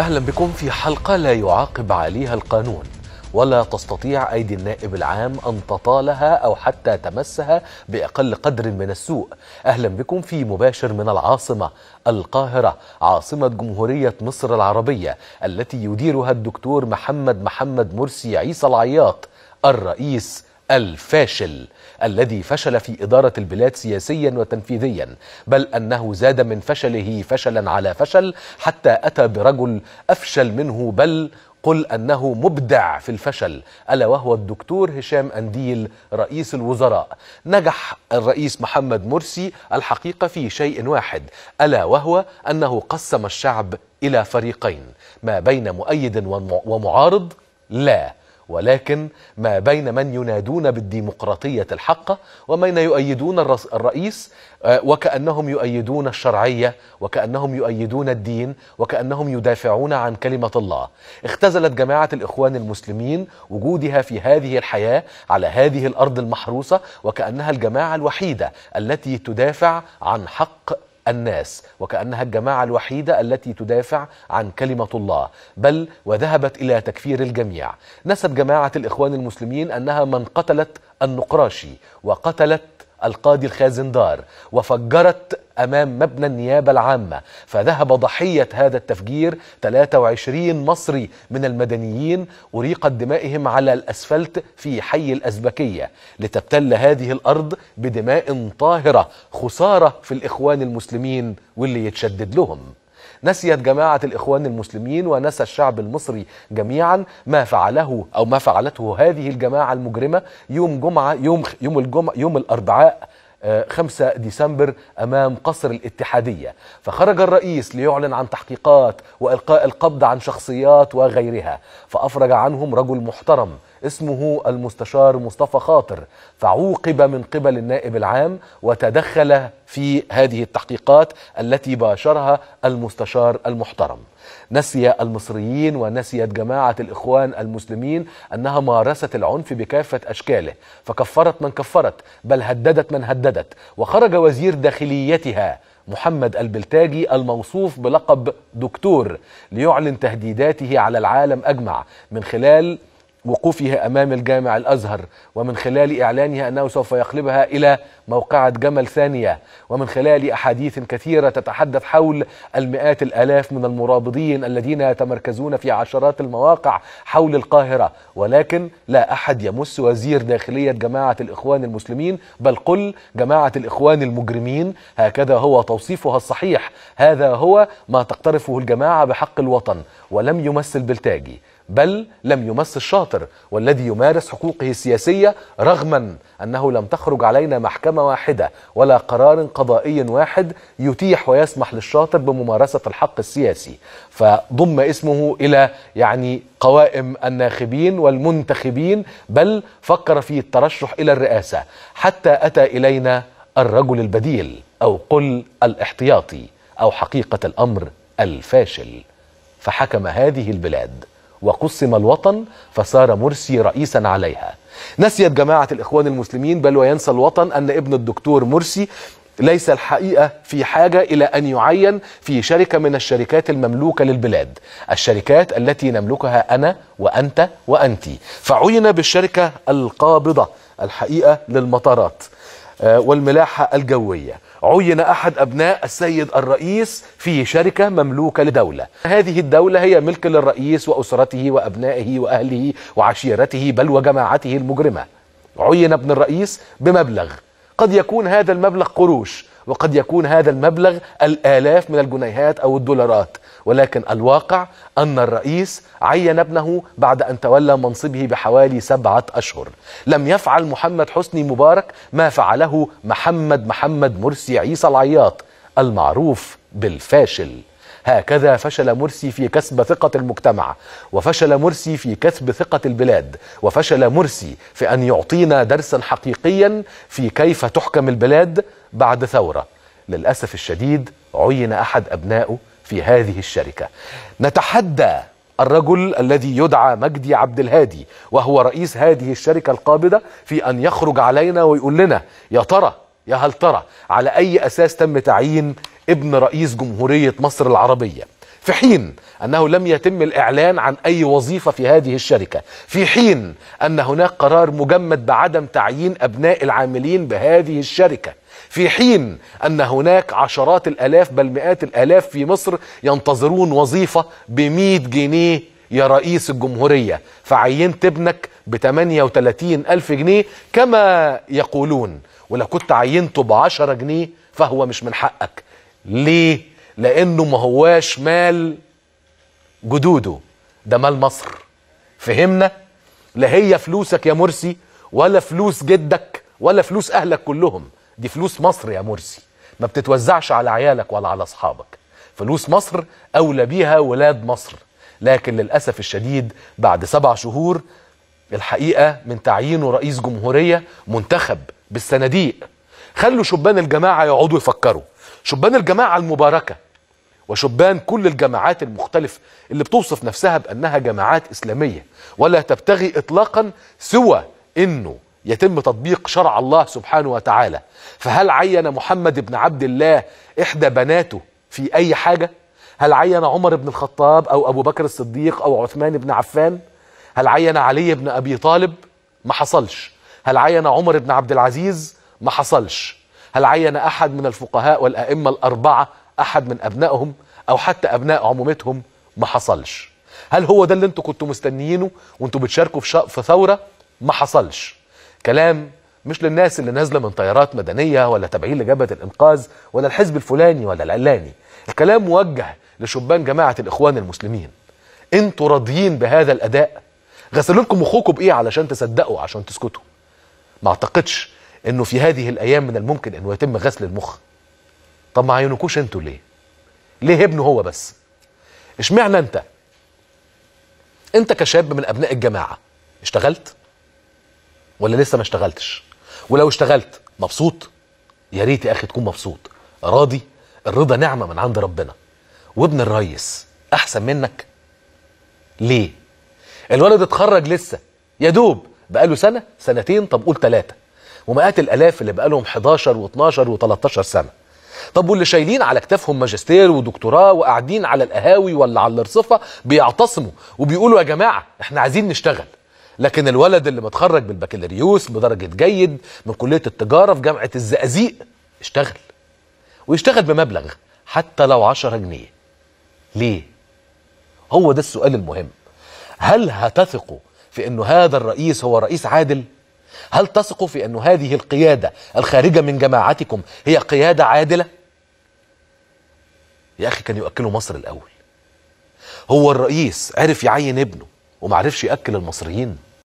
أهلا بكم في حلقة لا يعاقب عليها القانون ولا تستطيع أيدي النائب العام أن تطالها أو حتى تمسها بأقل قدر من السوء أهلا بكم في مباشر من العاصمة القاهرة عاصمة جمهورية مصر العربية التي يديرها الدكتور محمد محمد مرسي عيسى العياط الرئيس الفاشل الذي فشل في إدارة البلاد سياسيا وتنفيذيا بل أنه زاد من فشله فشلا على فشل حتى أتى برجل أفشل منه بل قل أنه مبدع في الفشل ألا وهو الدكتور هشام أنديل رئيس الوزراء نجح الرئيس محمد مرسي الحقيقة في شيء واحد ألا وهو أنه قسم الشعب إلى فريقين ما بين مؤيد ومعارض لا ولكن ما بين من ينادون بالديمقراطية الحقة ومن يؤيدون الرئيس آه، وكأنهم يؤيدون الشرعية وكأنهم يؤيدون الدين وكأنهم يدافعون عن كلمة الله اختزلت جماعة الإخوان المسلمين وجودها في هذه الحياة على هذه الأرض المحروسة وكأنها الجماعة الوحيدة التي تدافع عن حق الناس وكأنها الجماعة الوحيدة التي تدافع عن كلمة الله بل وذهبت إلى تكفير الجميع نسب جماعة الإخوان المسلمين أنها من قتلت النقراشي وقتلت القاضي الخازندار وفجرت أمام مبنى النيابة العامة فذهب ضحية هذا التفجير 23 مصري من المدنيين أريقت دمائهم على الأسفلت في حي الأزبكية لتبتل هذه الأرض بدماء طاهرة خسارة في الإخوان المسلمين واللي يتشدد لهم نسيت جماعة الإخوان المسلمين ونسى الشعب المصري جميعا ما فعله أو ما فعلته هذه الجماعة المجرمة يوم جمعة يوم يوم الجمعة يوم الأربعاء 5 آه، ديسمبر امام قصر الاتحاديه فخرج الرئيس ليعلن عن تحقيقات والقاء القبض عن شخصيات وغيرها فافرج عنهم رجل محترم اسمه المستشار مصطفى خاطر فعوقب من قبل النائب العام وتدخل في هذه التحقيقات التي باشرها المستشار المحترم نسي المصريين ونسيت جماعة الإخوان المسلمين أنها مارست العنف بكافة أشكاله فكفرت من كفرت بل هددت من هددت وخرج وزير داخليتها محمد البلتاجي الموصوف بلقب دكتور ليعلن تهديداته على العالم أجمع من خلال وقوفها أمام الجامع الأزهر ومن خلال إعلانها أنه سوف يقلبها إلى موقعة جمل ثانية ومن خلال أحاديث كثيرة تتحدث حول المئات الآلاف من المرابضين الذين يتمركزون في عشرات المواقع حول القاهرة ولكن لا أحد يمس وزير داخلية جماعة الإخوان المسلمين بل قل جماعة الإخوان المجرمين هكذا هو توصيفها الصحيح هذا هو ما تقترفه الجماعة بحق الوطن ولم يمس البلتاجي بل لم يمس الشاطئ الشاطر والذي يمارس حقوقه السياسية رغما أنه لم تخرج علينا محكمة واحدة ولا قرار قضائي واحد يتيح ويسمح للشاطر بممارسة الحق السياسي فضم اسمه إلى يعني قوائم الناخبين والمنتخبين بل فكر في الترشح إلى الرئاسة حتى أتى إلينا الرجل البديل أو قل الاحتياطي أو حقيقة الأمر الفاشل فحكم هذه البلاد وقسم الوطن فصار مرسي رئيسا عليها نسيت جماعة الإخوان المسلمين بل وينسى الوطن أن ابن الدكتور مرسي ليس الحقيقة في حاجة إلى أن يعين في شركة من الشركات المملوكة للبلاد الشركات التي نملكها أنا وأنت وأنتي فعين بالشركة القابضة الحقيقة للمطارات آه، والملاحة الجوية عين أحد أبناء السيد الرئيس في شركة مملوكة لدولة هذه الدولة هي ملك للرئيس وأسرته وأبنائه وأهله وعشيرته بل وجماعته المجرمة عين ابن الرئيس بمبلغ قد يكون هذا المبلغ قروش وقد يكون هذا المبلغ الآلاف من الجنيهات أو الدولارات ولكن الواقع أن الرئيس عين ابنه بعد أن تولى منصبه بحوالي سبعة أشهر لم يفعل محمد حسني مبارك ما فعله محمد محمد مرسي عيسى العياط المعروف بالفاشل هكذا فشل مرسي في كسب ثقة المجتمع وفشل مرسي في كسب ثقة البلاد وفشل مرسي في أن يعطينا درسا حقيقيا في كيف تحكم البلاد بعد ثورة للأسف الشديد عين أحد أبنائه في هذه الشركة نتحدى الرجل الذي يدعى مجدي عبد الهادي وهو رئيس هذه الشركة القابضة في أن يخرج علينا ويقول لنا يا ترى يا هل ترى على أي أساس تم تعيين ابن رئيس جمهورية مصر العربية في حين أنه لم يتم الإعلان عن أي وظيفة في هذه الشركة في حين أن هناك قرار مجمد بعدم تعيين أبناء العاملين بهذه الشركة في حين أن هناك عشرات الألاف بل مئات الألاف في مصر ينتظرون وظيفة بمئة جنيه يا رئيس الجمهورية فعينت ابنك ب 38 ألف جنيه كما يقولون ولو كنت عينته بعشرة 10 جنيه فهو مش من حقك ليه لانه ما هواش مال جدوده ده مال مصر فهمنا لا هي فلوسك يا مرسي ولا فلوس جدك ولا فلوس اهلك كلهم دي فلوس مصر يا مرسي ما بتتوزعش على عيالك ولا على اصحابك فلوس مصر اولى بيها ولاد مصر لكن للاسف الشديد بعد سبع شهور الحقيقه من تعيينه رئيس جمهوريه منتخب بالصناديق خلوا شبان الجماعه يقعدوا يفكروا شبان الجماعه المباركه وشبان كل الجماعات المختلفة اللي بتوصف نفسها بأنها جماعات إسلامية ولا تبتغي إطلاقا سوى أنه يتم تطبيق شرع الله سبحانه وتعالى فهل عين محمد بن عبد الله إحدى بناته في أي حاجة؟ هل عين عمر بن الخطاب أو أبو بكر الصديق أو عثمان بن عفان؟ هل عين علي بن أبي طالب؟ ما حصلش هل عين عمر بن عبد العزيز؟ ما حصلش هل عين أحد من الفقهاء والأئمة الأربعة احد من ابنائهم او حتى ابناء عمومتهم ما حصلش هل هو ده اللي انتوا كنتوا مستنيينه وانتوا بتشاركوا في, شق في ثوره ما حصلش كلام مش للناس اللي نازله من طيارات مدنيه ولا تابعين لجبهه الانقاذ ولا الحزب الفلاني ولا العلاني الكلام موجه لشبان جماعه الاخوان المسلمين انتوا راضيين بهذا الاداء غسلوا لكم مخكم بايه علشان تصدقوا عشان تسكتوا ما اعتقدش انه في هذه الايام من الممكن انه يتم غسل المخ طب ما عينكوش انتوا ليه ليه ابنه هو بس اشمعنى انت انت كشاب من ابناء الجماعه اشتغلت ولا لسه ما اشتغلتش ولو اشتغلت مبسوط يا ريت يا اخي تكون مبسوط راضي الرضا نعمه من عند ربنا وابن الريس احسن منك ليه الولد اتخرج لسه يا دوب بقاله سنه سنتين طب قول ثلاثه ومئات الالاف اللي بقالهم 11 و12 و13 سنه طب واللي شايلين على كتافهم ماجستير ودكتوراه وقاعدين على القهاوي ولا على الارصفه بيعتصموا وبيقولوا يا جماعه احنا عايزين نشتغل لكن الولد اللي متخرج بالبكالوريوس بدرجه جيد من كليه التجاره في جامعه الزقازيق اشتغل ويشتغل بمبلغ حتى لو 10 جنيه ليه هو ده السؤال المهم هل هتثقوا في انه هذا الرئيس هو رئيس عادل هل تثقوا في أن هذه القيادة الخارجة من جماعتكم هي قيادة عادلة؟ يا أخي كان يؤكلوا مصر الأول هو الرئيس عرف يعين ابنه ومعرفش يأكل المصريين